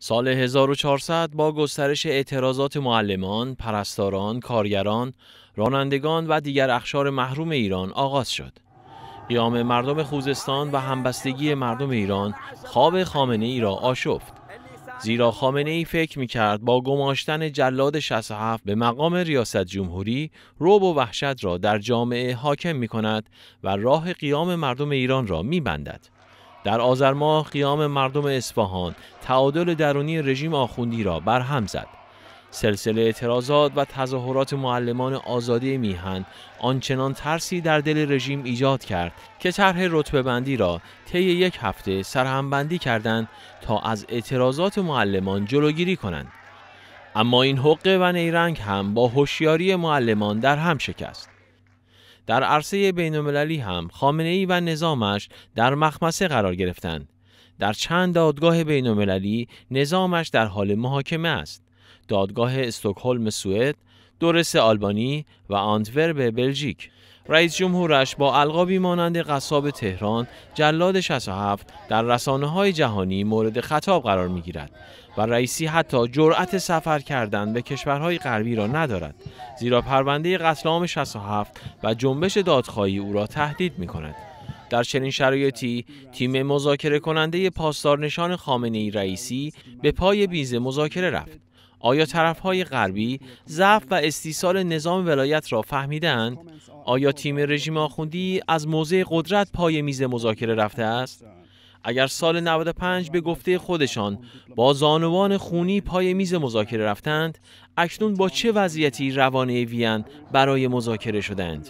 سال 1400 با گسترش اعتراضات معلمان، پرستاران، کارگران، رانندگان و دیگر اخشار محروم ایران آغاز شد. قیام مردم خوزستان و همبستگی مردم ایران خواب خامنه ای را آشفت. زیرا خامنه ای فکر می کرد با گماشتن جلاد 67 به مقام ریاست جمهوری روب و وحشت را در جامعه حاکم می کند و راه قیام مردم ایران را می بندد. در آذر ماه قیام مردم اصفهان تعادل درونی رژیم آخوندی را برهم زد سلسله اعتراضات و تظاهرات معلمان آزادی میهن آنچنان ترسی در دل رژیم ایجاد کرد که طرح رتبه بندی را طی یک هفته سرهمبندی کردند تا از اعتراضات معلمان جلوگیری کنند اما این حقه و نیرنگ هم با هوشیاری معلمان در هم شکست در عرصه بین هم خامنه ای و نظامش در مخمسه قرار گرفتند. در چند دادگاه بین نظامش در حال محاکمه است. دادگاه استکهلم سوئد، دورس آلبانی و به بلژیک رئیس جمهورش با القابی مانند قصاب تهران جلاد 67 در رسانه های جهانی مورد خطاب قرار می گیرد و رئیسی حتی جرأت سفر کردن به کشورهای غربی را ندارد زیرا پرونده قتل عام 67 و جنبش دادخواهی او را تهدید می کند. در چنین شرایطی تیم مذاکره کننده پاسدارنشان نشان ای رئیسی به پای بیز مذاکره رفت آیا های غربی ضعف و استیصال نظام ولایت را فهمیدند؟ آیا تیم رژیم آخوندی از موضع قدرت پای میز مذاکره رفته است؟ اگر سال 95 به گفته خودشان با زانوان خونی پای میز مذاکره رفتند، اکنون با چه وضعیتی روانه وین برای مذاکره شدند؟